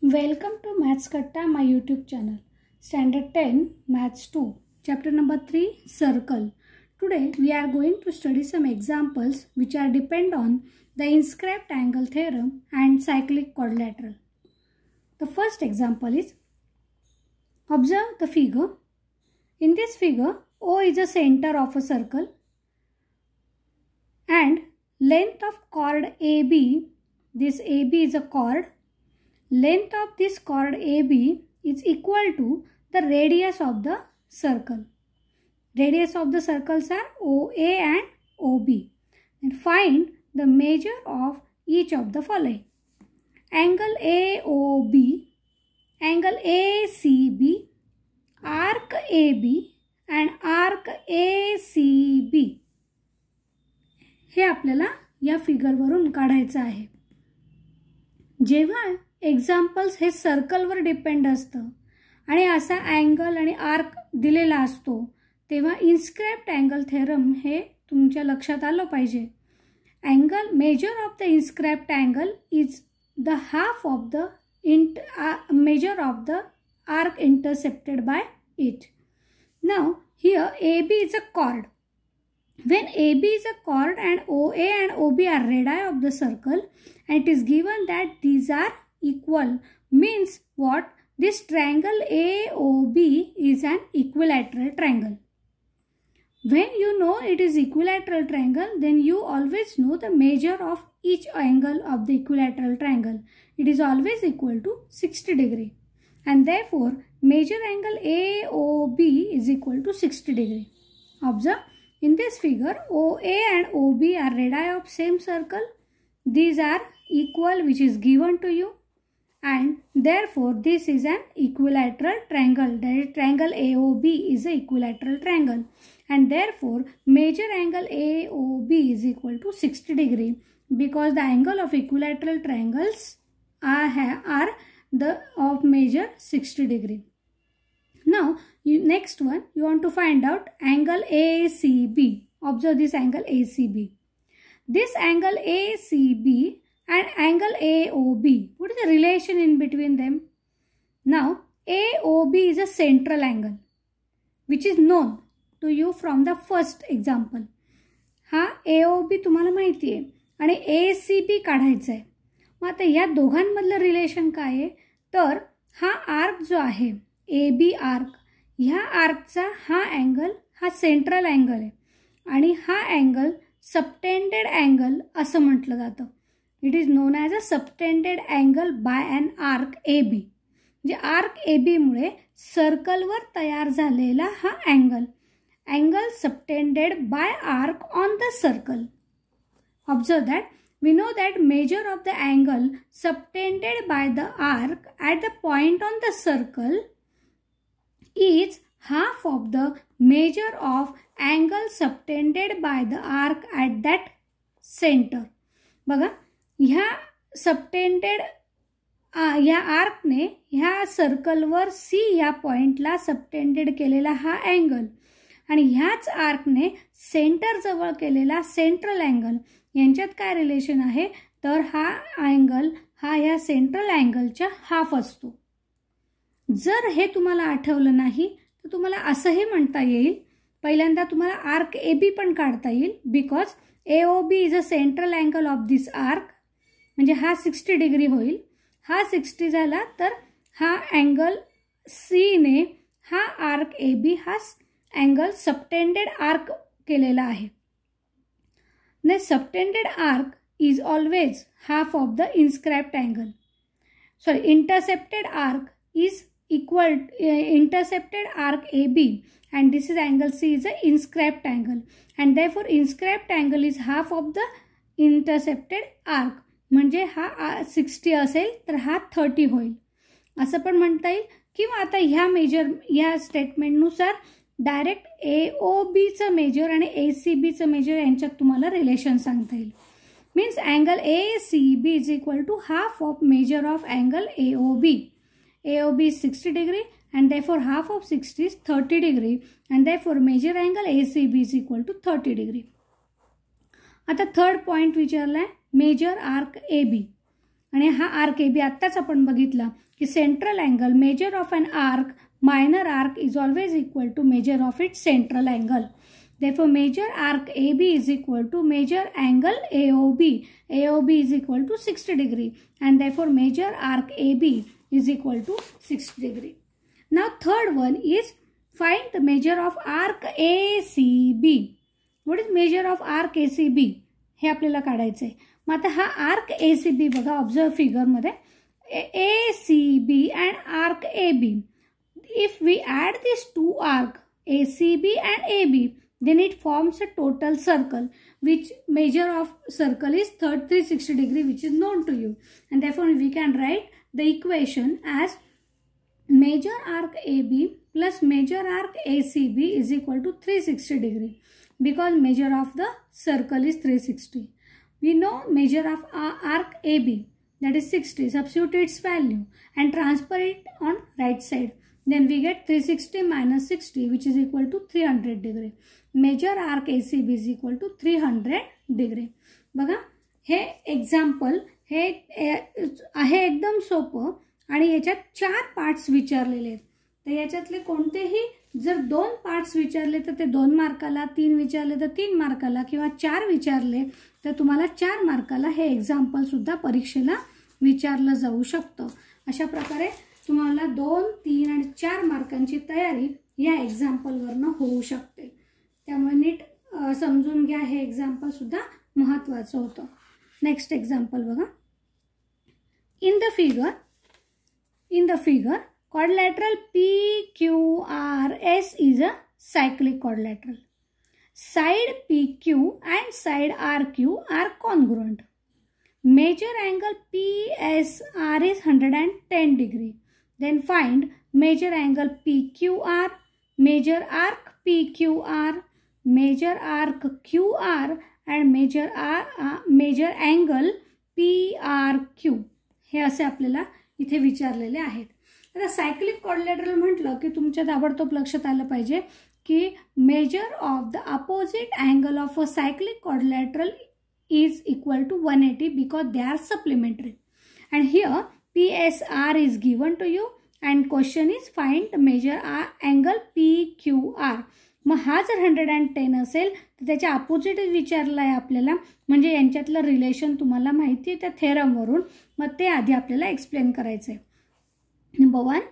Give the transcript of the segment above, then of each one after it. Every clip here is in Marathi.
Welcome to Maths Katta, my YouTube channel. Standard 10, Maths 2, Chapter number 3, Circle. Today, we are going to study some examples which are depend on the inscribed angle theorem and cyclic quadrilateral. The first example is, observe the figure. In this figure, O is the center of a circle and length of chord AB, this AB is a chord length of this chord AB is equal to the radius of the circle. Radius of the circles are OA and OB. And find the measure of each of the following. Angle AOB, angle ACB, arc AB and arc ACB. हे आपल्याला या फिगर फिगरवरून काढायचं आहे जेव्हा एक्झाम्पल्स हे सर्कलवर डिपेंड असतं आणि असा अँगल आणि आर्क दिलेला असतो तेव्हा इन्स्क्रॅप्ट अँगल थेरम हे तुमच्या लक्षात आलं पाहिजे angle measure of the inscribed angle is the half of the इंट measure of the arc intercepted by it now here A B is a chord is chord chord O O and O B be radii of the circle and it is given that these are equal means what? This triangle AOB is an equilateral triangle. When you know it is equilateral triangle, then you always know the measure of each angle of the equilateral triangle. It is always equal to 60 degree. And therefore, major angle AOB is equal to 60 degree. Observe, in this figure, OA and OB are radii of same circle. These are equal which is given to you and therefore this is an equilateral triangle that triangle AOB is an equilateral triangle and therefore major angle AOB is equal to 60 degree because the angle of equilateral triangles are, are the of major 60 degree. Now you, next one you want to find out angle ACB. Observe this angle ACB. This angle ACB and angle AOB. What is the relation in between them? Now, AOB is a central angle which is known to you from the first example. हा AOB तुम्हाला माहिती आहे आणि ए सी बी काढायचं आहे मग आता या दोघांमधलं रिलेशन काय आहे तर हा आर्क जो आहे ए बी आर्क ह्या आर्कचा हा अँगल हा सेंट्रल अँगल आहे आणि हा अँगल सबटेंडेड अँगल असं म्हटलं जातं it is known as a subtended angle by and arc A B म्हणजे आर्क ए बीमुळे सर्कलवर तयार झालेला हा angle angle subtended by arc on the circle observe that no that measure of the angle subtended by the arc at the point on the circle is half of the measure of angle subtended by the arc at that centre बघा ह्या सबटेंडेड या आर्कने ह्या सर्कलवर सी या पॉईंटला सबटेंडेड केलेला हा अँगल आणि ह्याच आर्कने सेंटरजवळ केलेला सेंट्रल अँगल यांच्यात काय रिलेशन आहे तर हा अँगल हा या सेंट्रल अँगलच्या हाफ असतो जर हे तुम्हाला आठवलं नाही तर तुम्हाला असंही म्हणता येईल पहिल्यांदा तुम्हाला आर्क ए बी पण काढता येईल because A O B is a central angle of this arc मजे हा सिक्सटी डिग्री होल हा सिक्सटी जा एंगल सी ने हा आर्क ए बी हा एंगल सप्टेंडेड आर्क के है ने subtended arc is always half of the inscribed angle sorry intercepted arc is equal intercepted arc A B and this is angle C is a inscribed angle and therefore inscribed angle is half of the intercepted arc म्हणजे हा सिक्स्टी असेल तर हा थर्टी होईल असं पण म्हणता येईल किंवा आता ह्या मेजर ह्या स्टेटमेंटनुसार डायरेक्ट ए ओ बीचं मेजर आणि ए सी बीचं मेजर यांच्यात तुम्हाला रिलेशन सांगता येईल means angle A C B is equal to half of measure of angle A O B A O B sixty degree and therefore half of sixty is thirty degree and therefore measure angle A C B is equal to thirty degree आता थर्ड पॉईंट विचारला आहे मेजर आर्क ए बी आणि हा आर्क ए बी आत्ताच आपण बघितला की central angle measure of an arc minor arc is always equal to measure of it central angle therefore measure arc A B is equal to measure angle A O B A O B is equal to sixty degree and for measure arc A B is equal to sixty degree now third one is find the measure of arc A C B what is measure of arc A C B हे आपल्याला काढायचं आहे मग आता हा आर्क ए सी बी बघा ऑब्झर्व फिगरमध्ये A C B and arc A B if we add this to arc A C B and A B then it forms a total circle which measure of circle is third three sixty degree which is known to you and therefore we can write the equation as measure arc plus measure arc A C B is equal to three sixty degree because measure of the circle is 360. We know measure of arc AB that is 60. Substitute its value and transfer it on right side. Then we get 360 minus 60 which is equal to 300 degree. major arc ACB is equal to 300 degree. बघा हे एक्झाम्पल हे आहे एकदम सोपं आणि याच्यात चार पार्ट्स विचारलेले आहेत तर याच्यातले कोणतेही जर दोन पार्ट्स विचारले तर ते दोन मार्काला तीन विचारले तर तीन मार्काला किंवा चार विचारले तर तुम्हाला चार मार्काला हे एक्झाम्पलसुद्धा परीक्षेला विचारलं जाऊ शकतं अशा प्रकारे तुम्हाला दोन तीन आणि चार मार्कांची तयारी या एक्झाम्पलवरनं होऊ शकते त्यामुळे नीट समजून घ्या हे एक्झाम्पलसुद्धा महत्त्वाचं होतं नेक्स्ट एक्झाम्पल बघा in the figure in the figure quadrilateral PQRS is a cyclic quadrilateral. Side PQ and side RQ are congruent. Major angle PSR is 110 degree. Then find major angle PQR, major arc PQR, major arc QR and major R measure angle P R Q हे असे आपल्याला इथे विचारलेले आहेत तर सायक्लिक कॉर्डिलेटरल म्हटलं की तुमच्या ताबडतोब लक्षात आलं पाहिजे की measure of the opposite angle of a cyclic quadrilateral is equal to one eighty because they are supplementary and here P S R is given to you and question is find measure R angle P Q R मग हा जर हंड्रेड अँड टेन असेल तर त्याच्या अपोजिट विचारलं आहे आपल्याला म्हणजे यांच्यातलं रिलेशन तुम्हाला माहिती आहे त्या थेरमवरून मग ते आधी आपल्याला एक्सप्लेन करायचं आहे Number 1.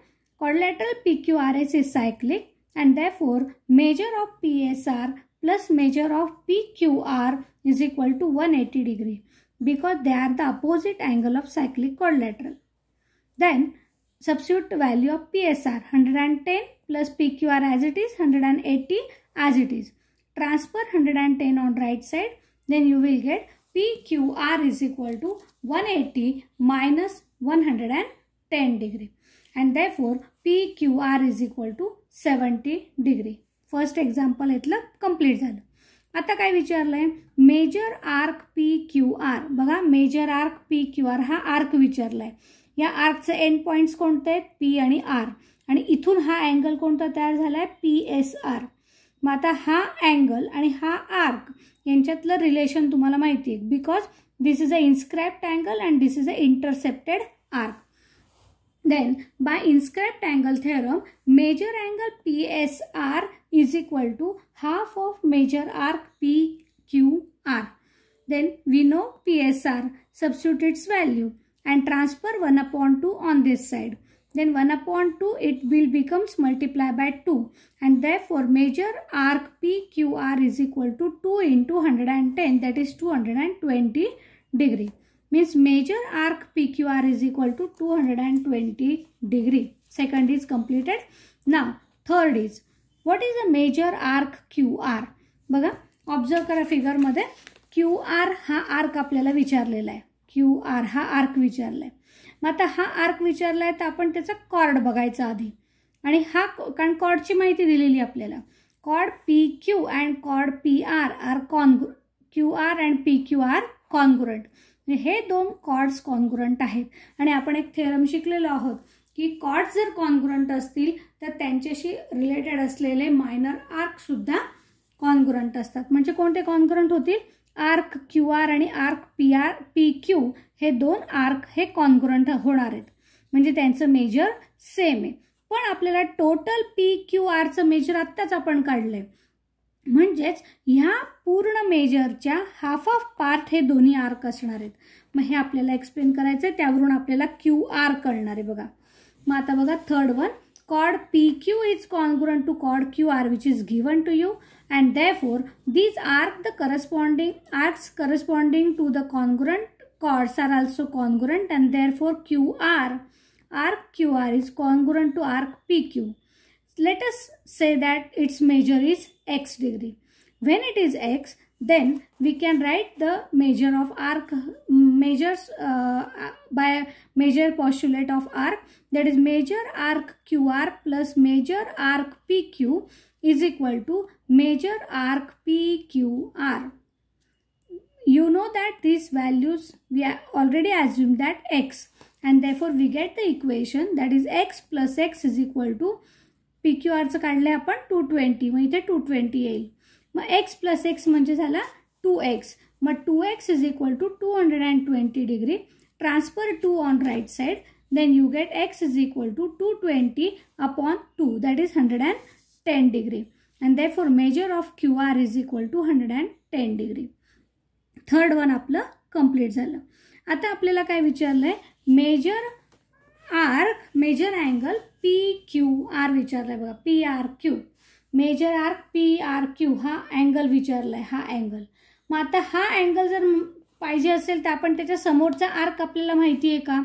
Quadrilateral PQRS is cyclic and therefore measure of PSR plus measure of PQR is equal to 180 degree because they are the opposite angle of cyclic quadrilateral. Then substitute value of PSR 110 plus PQR as it is 180 as it is. Transfer 110 on right side then you will get PQR is equal to 180 minus 110 degree. and therefore PQR is equal to 70 degree. First example इथलं कम्प्लीट झालं आता काय विचारलं आहे measure arc P Q R बघा measure arc P Q R हा आर्क विचारला आहे या आर्कचे एंड पॉईंट्स कोणते आहेत पी आणि आर आणि इथून हा अँगल कोणता तयार झाला आहे पी एस आर मग आता हा अँगल आणि हा आर्क यांच्यातलं रिलेशन तुम्हाला माहिती आहे because this is a inscribed angle and this is a intercepted arc Then by inscribed angle theorem, major angle PSR is equal to half of major arc PQR. Then we know PSR, substitute its value and transfer 1 upon 2 on this side. Then 1 upon 2 it will becomes multiply by 2 and therefore major arc PQR is equal to 2 into 110 that is 220 degree. Means measure arc P Q is equal to two hundred equal twenty 220 second second is ना third third what is is measure arc Q R बघा ऑब्झर्व करा फिगरमध्ये क्यू आर हा आर्क आपल्याला विचारलेला आहे क्यू आर हा आर्क विचारला आहे मग आता हा आर्क विचारला आहे तर आपण त्याचा कॉर्ड बघायचा आधी आणि हा कारण कॉर्डची माहिती दिलेली आपल्याला chord P Q and chord P R R congruent Q R and P Q R congruent म्हणजे हे दोन कॉर्ड्स कॉन्ग्रंट आहेत आणि आपण एक थेरम शिकलेलो आहोत की कॉर्ड्स जर कॉन्ग्रंट असतील तर त्यांच्याशी रिलेटेड असलेले मायनर आर्कसुद्धा कॉन्ग्रंट असतात म्हणजे कोणते कॉन्ग्रंट होतील आर्क क्यू आर आणि arc P R P Q हे दोन आर्क हे कॉन्ग्रंट होणार आहेत म्हणजे त्यांचं मेजर सेम आहे पण आपल्याला टोटल पी क्यू आरचं मेजर आत्ताच आपण काढलं आहे म्हणजेच ह्या पूर्ण मेजरच्या हाफ ऑफ पार्ट हे दोन्ही आर्क असणार आहेत मग हे आपल्याला एक्सप्लेन करायचं आहे त्यावरून आपल्याला क्यू आर कळणार आहे बघा मग आता बघा third one cod P Q is congruent to cod Q R which is given to you and they four these arc the corresponding arcs corresponding to the congruent chords R also congruent and there four Q R arc Q R is congruent to arc P Q let us say that its measure is x degree. When it is x, then we can write the measure of arc measures uh, by measure postulate of arc that is measure arc qr plus measure arc pq is equal to measure arc pqr you know that these values we already assumed that x and therefore we get the equation that is x plus x is equal to P Q आरचं काढलं आहे आपण टू ट्वेंटी मग इथे टू ट्वेंटी येईल मग एक्स प्लस एक्स म्हणजे झाला टू एक्स मग two x is equal to two hundred and twenty degree transfer two on right side then you get x is equal to two twenty upon two that is hundred and ten degree and therefore measure of Q R is equal to hundred and ten degree third one आपलं कम्प्लीट झालं आता आपल्याला काय विचारलं आहे measure arc measure angle P Q R विचारलाय आहे बघा P R Q measure arc P R Q हा अँगल विचारलाय आहे हा अँगल मग आता हा अँगल जर पाहिजे असेल तर आपण त्याच्या समोरचा आर्क आपल्याला माहिती आहे का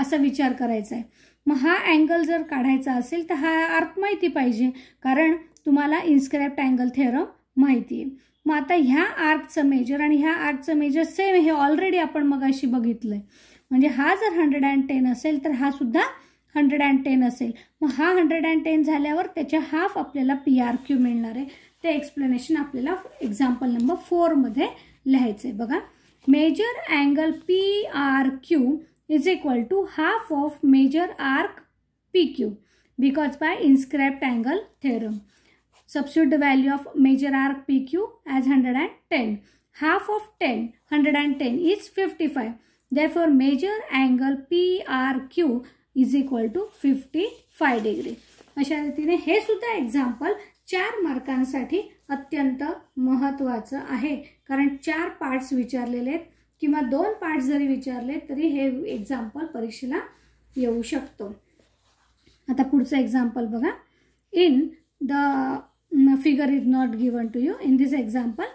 असा विचार करायचा आहे मग हा अँगल जर काढायचा असेल तर हा आर्क माहिती पाहिजे कारण तुम्हाला इन्स्क्रॅप्ट अँगल थेरम माहिती आहे मग आता ह्या आर्कचं मेजर आणि ह्या आर्कचं मेजर सेम हे ऑलरेडी आपण मग अशी बघितलं आहे म्हणजे हा जर हंड्रेड अँड टेन असेल तर हा सुद्धा हंड्रेड अँड टेन असेल मग हा हंड्रेड अँड टेन झाल्यावर त्याच्या हाफ आपल्याला पी आर क्यू मिळणार आहे ते एक्सप्लेनेशन आपल्याला एक्झाम्पल नंबर फोरमध्ये लिहायचं आहे बघा measure angle P R Q is equal to half of measure arc P Q because by inscribed angle theorem substitute value of measure arc P Q as hundred and ten half of ten hundred and ten is fifty five Therefore, major angle PRQ is equal to fifty five degree अशा रीतीने हे सुद्धा एक्झाम्पल चार मार्कांसाठी अत्यंत महत्त्वाचं आहे कारण चार पार्ट्स विचारलेले आहेत किंवा दोन पार्ट्स जरी विचारले तरी हे एक्झाम्पल परीक्षेला येऊ शकतो आता पुढचं एक्झाम्पल बघा in the figure is not given to you in this example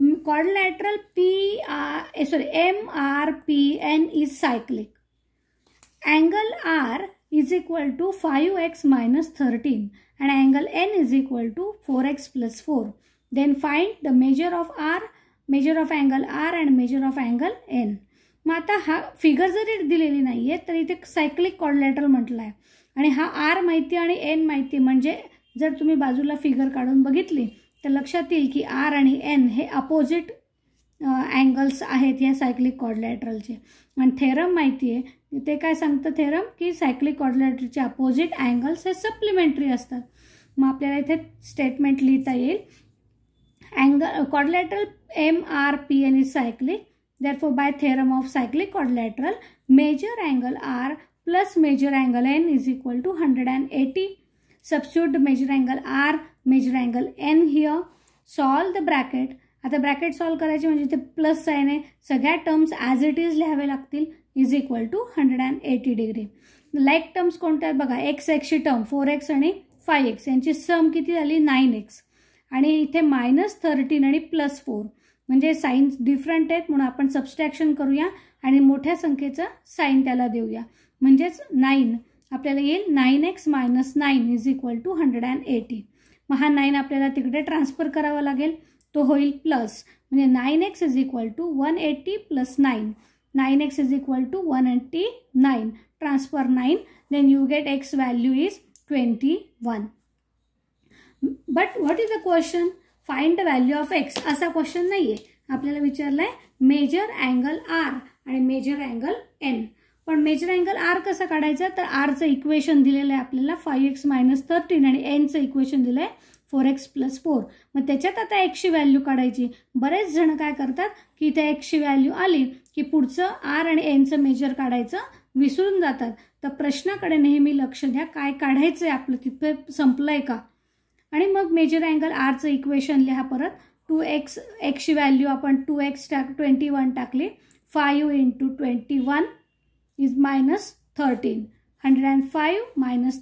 P R R P N is cyclic angle R is equal to equal X 5x thirteen 13 angle N is equal to four 4x plus 4. Then find the measure of R measure of angle R and measure of angle N मग आता हा फिगर जरी दिलेली नाही आहे तर इथे सायक्लिक कॉर्डिलेटर म्हटलं आहे आणि हा आर माहिती आणि एन माहिती म्हणजे जर तुम्ही बाजूला फिगर काढून बघितली तर लक्षात येईल की आर आणि एन हे अपोजिट अँगल्स आहेत या सायक्लिक कॉर्डलॅटरलचे आणि थेरम माहिती आहे ते काय सांगतं थेरम की सायक्लिक कॉर्डलॅटरचे अपोजिट अँगल्स हे सप्लिमेंटरी असतात मग आपल्याला इथे स्टेटमेंट लिहिता येईल angle quadrilateral M R P N is cyclic theorem of cyclic quadrilateral measure angle R plus measure angle N is equal to hundred and eighty substitute measure angle R measure angle N here solve the bracket आता ब्रॅकेट सॉल्व करायचे म्हणजे इथे प्लस साईन आहे सगळ्या टर्म्स ॲज इट इज लिहावे लागतील is equal to hundred and eighty degree like terms कोणत्या आहेत बघा एक्स एक्सची टर्म फोर एक्स आणि फाय एक्स यांची सम किती झाली नाईन एक्स आणि इथे मायनस थर्टीन आणि प्लस फोर म्हणजे साईन्स डिफरंट आहेत म्हणून आपण सबस्ट्रॅक्शन करूया आणि मोठ्या संख्येचं साईन त्याला देऊया म्हणजेच नाईन आपल्याला येईल nine X minus nine is equal to hundred and eighty मग हा नाईन आपल्याला तिकडे ट्रान्सफर करावा लागेल तो होईल प्लस म्हणजे nine X is equal to one eighty plus nine nine X is equal to one eighty nine transfer nine then you get X value is twenty one but what is the question find the value of X असा क्वेश्चन नाही आहे आपल्याला विचारला आहे मेजर अँगल आर आणि मेजर अँगल एन पण मेजर अँगल आर कसा काढायचा तर आरचं इक्वेशन दिलेलं आहे आपल्याला फाईव्ह एक्स मायनस थर्टीन आणि एनचं इक्वेशन दिलं आहे फोर एक्स प्लस फोर मग त्याच्यात आता एक्सची व्हॅल्यू काढायची बरेच जण काय करतात की त्या एक्सची व्हॅल्यू आली की पुढचं आर आणि एनचं मेजर काढायचं विसरून जातात तर प्रश्नाकडे नेहमी लक्ष द्या काय काढायचं आहे आपलं तिथे संपलं आहे का आणि मग मेजर अँगल आरचं इक्वेशन लिहा परत टू एक्स एक्सची व्हॅल्यू आपण टू एक्स टाक ट्वेंटी वन टाकली five into twenty one is minus 13. 105 minus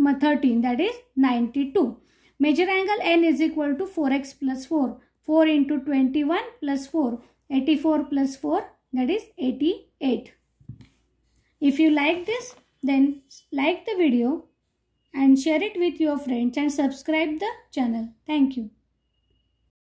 13 that is 92. Measure angle N is equal to 4x plus 4. 4 into 21 plus 4. 84 plus 4 that is 88. If you like this then like the video and share it with your friends and subscribe the channel. Thank you.